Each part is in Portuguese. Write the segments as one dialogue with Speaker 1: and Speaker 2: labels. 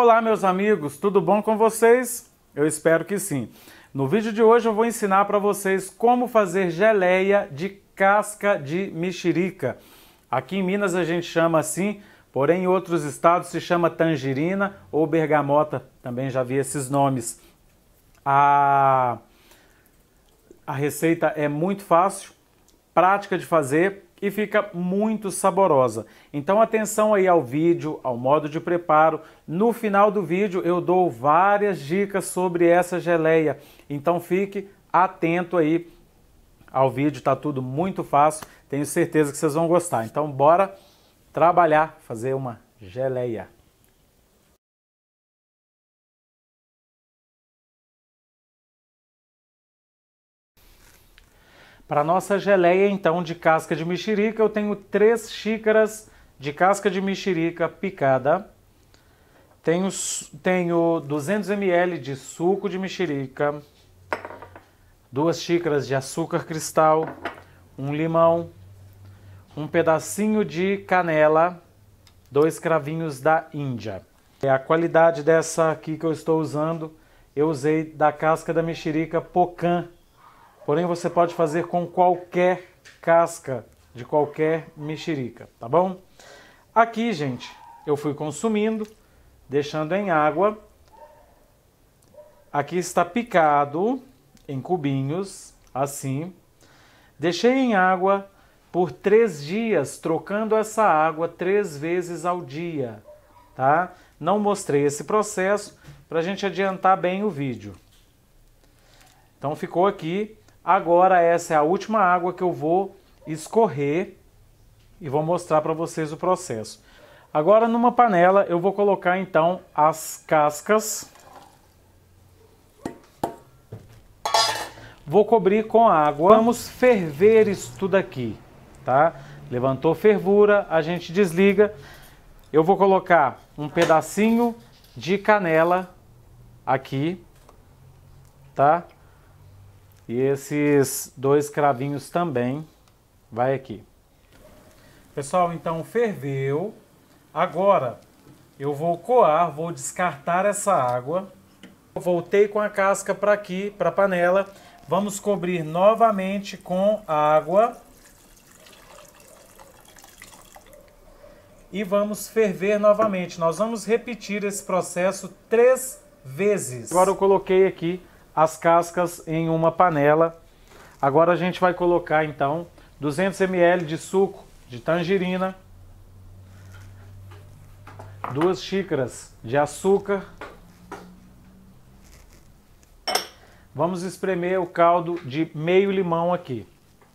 Speaker 1: Olá, meus amigos, tudo bom com vocês? Eu espero que sim. No vídeo de hoje eu vou ensinar para vocês como fazer geleia de casca de mexerica. Aqui em Minas a gente chama assim, porém em outros estados se chama tangerina ou bergamota, também já vi esses nomes. A, a receita é muito fácil, prática de fazer, e fica muito saborosa. Então atenção aí ao vídeo, ao modo de preparo. No final do vídeo eu dou várias dicas sobre essa geleia. Então fique atento aí ao vídeo, tá tudo muito fácil. Tenho certeza que vocês vão gostar. Então bora trabalhar, fazer uma geleia. Para nossa geleia, então, de casca de mexerica, eu tenho 3 xícaras de casca de mexerica picada. Tenho, tenho 200 ml de suco de mexerica, duas xícaras de açúcar cristal, um limão, um pedacinho de canela, dois cravinhos da Índia. É a qualidade dessa aqui que eu estou usando, eu usei da casca da mexerica Pocan Porém, você pode fazer com qualquer casca de qualquer mexerica, tá bom? Aqui, gente, eu fui consumindo, deixando em água. Aqui está picado em cubinhos, assim. Deixei em água por três dias, trocando essa água três vezes ao dia, tá? Não mostrei esse processo para a gente adiantar bem o vídeo. Então ficou aqui Agora essa é a última água que eu vou escorrer e vou mostrar para vocês o processo. Agora numa panela eu vou colocar então as cascas. Vou cobrir com água. Vamos ferver isso tudo aqui, tá? Levantou fervura, a gente desliga. Eu vou colocar um pedacinho de canela aqui, tá? E esses dois cravinhos também vai aqui. Pessoal, então ferveu. Agora eu vou coar, vou descartar essa água. voltei com a casca para aqui, para a panela. Vamos cobrir novamente com água. E vamos ferver novamente. Nós vamos repetir esse processo três vezes. Agora eu coloquei aqui as cascas em uma panela. Agora a gente vai colocar então 200 ml de suco de tangerina, duas xícaras de açúcar. Vamos espremer o caldo de meio limão aqui.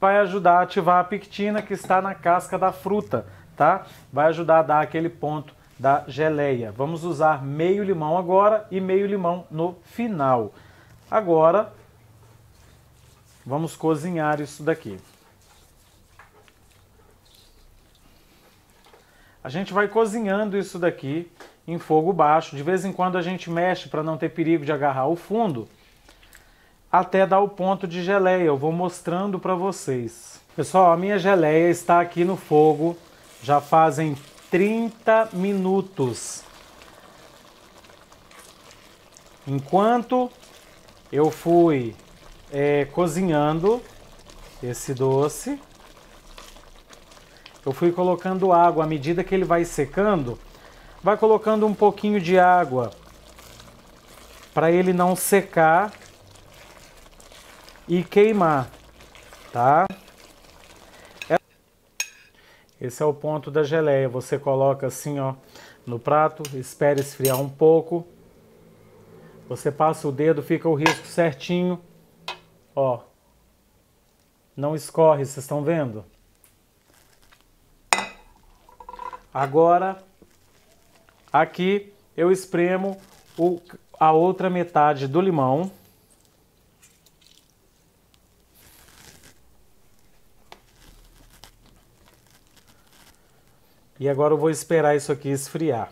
Speaker 1: Vai ajudar a ativar a pectina que está na casca da fruta, tá? Vai ajudar a dar aquele ponto da geleia. Vamos usar meio limão agora e meio limão no final. Agora, vamos cozinhar isso daqui. A gente vai cozinhando isso daqui em fogo baixo. De vez em quando a gente mexe para não ter perigo de agarrar o fundo, até dar o ponto de geleia. Eu vou mostrando para vocês. Pessoal, a minha geleia está aqui no fogo já fazem 30 minutos. Enquanto eu fui é, cozinhando esse doce. Eu fui colocando água à medida que ele vai secando, vai colocando um pouquinho de água para ele não secar e queimar, tá? Esse é o ponto da geleia. Você coloca assim, ó, no prato, espera esfriar um pouco você passa o dedo, fica o risco certinho. Ó. Não escorre, vocês estão vendo? Agora, aqui eu espremo o, a outra metade do limão. E agora eu vou esperar isso aqui esfriar.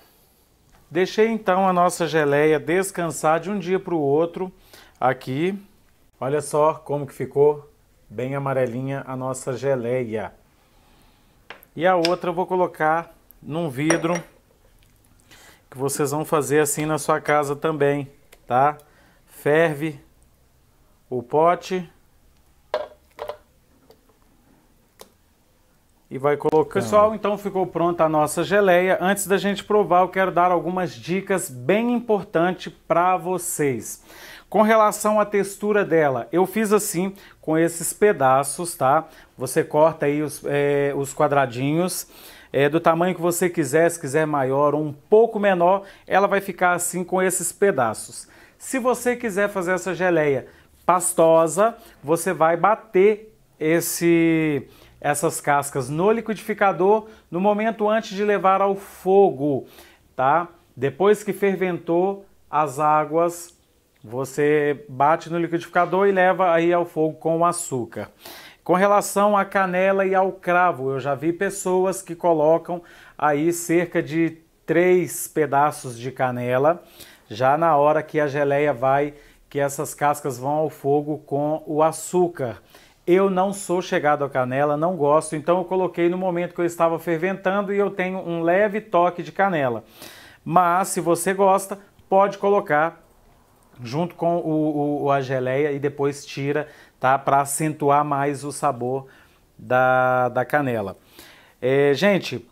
Speaker 1: Deixei então a nossa geleia descansar de um dia para o outro aqui. Olha só como que ficou bem amarelinha a nossa geleia. E a outra eu vou colocar num vidro que vocês vão fazer assim na sua casa também, tá? Ferve o pote E vai colocando. Então. Pessoal, então ficou pronta a nossa geleia. Antes da gente provar, eu quero dar algumas dicas bem importantes para vocês. Com relação à textura dela, eu fiz assim com esses pedaços, tá? Você corta aí os, é, os quadradinhos. É, do tamanho que você quiser, se quiser maior ou um pouco menor, ela vai ficar assim com esses pedaços. Se você quiser fazer essa geleia pastosa, você vai bater esse essas cascas no liquidificador no momento antes de levar ao fogo, tá? Depois que ferventou as águas, você bate no liquidificador e leva aí ao fogo com o açúcar. Com relação à canela e ao cravo, eu já vi pessoas que colocam aí cerca de três pedaços de canela já na hora que a geleia vai, que essas cascas vão ao fogo com o açúcar. Eu não sou chegado à canela, não gosto, então eu coloquei no momento que eu estava ferventando e eu tenho um leve toque de canela. Mas se você gosta, pode colocar junto com o, o a geleia e depois tira, tá? Para acentuar mais o sabor da, da canela. É, gente,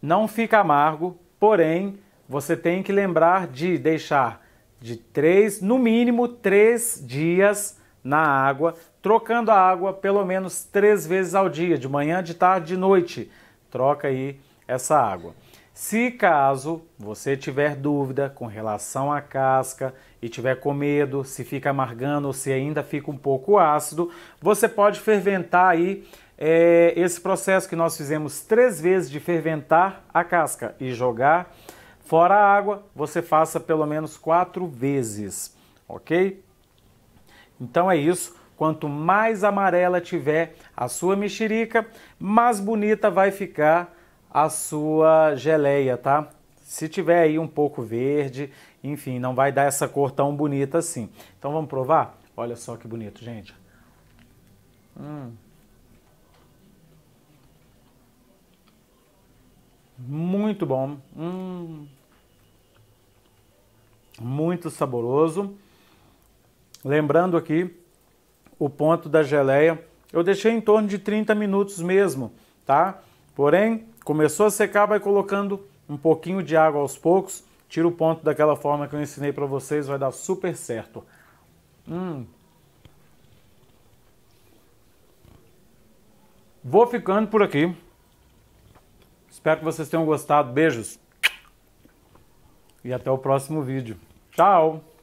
Speaker 1: não fica amargo, porém você tem que lembrar de deixar de três, no mínimo três dias na água, trocando a água pelo menos três vezes ao dia, de manhã, de tarde, de noite. Troca aí essa água. Se caso você tiver dúvida com relação à casca e tiver com medo se fica amargando ou se ainda fica um pouco ácido, você pode ferventar aí é, esse processo que nós fizemos três vezes de ferventar a casca e jogar fora a água. Você faça pelo menos quatro vezes, ok? Então é isso. Quanto mais amarela tiver a sua mexerica, mais bonita vai ficar a sua geleia, tá? Se tiver aí um pouco verde, enfim, não vai dar essa cor tão bonita assim. Então vamos provar? Olha só que bonito, gente. Hum. Muito bom. Hum. Muito saboroso. Lembrando aqui o ponto da geleia, eu deixei em torno de 30 minutos mesmo, tá? Porém, começou a secar, vai colocando um pouquinho de água aos poucos, tira o ponto daquela forma que eu ensinei para vocês, vai dar super certo. Hum. Vou ficando por aqui. Espero que vocês tenham gostado. Beijos. E até o próximo vídeo. Tchau!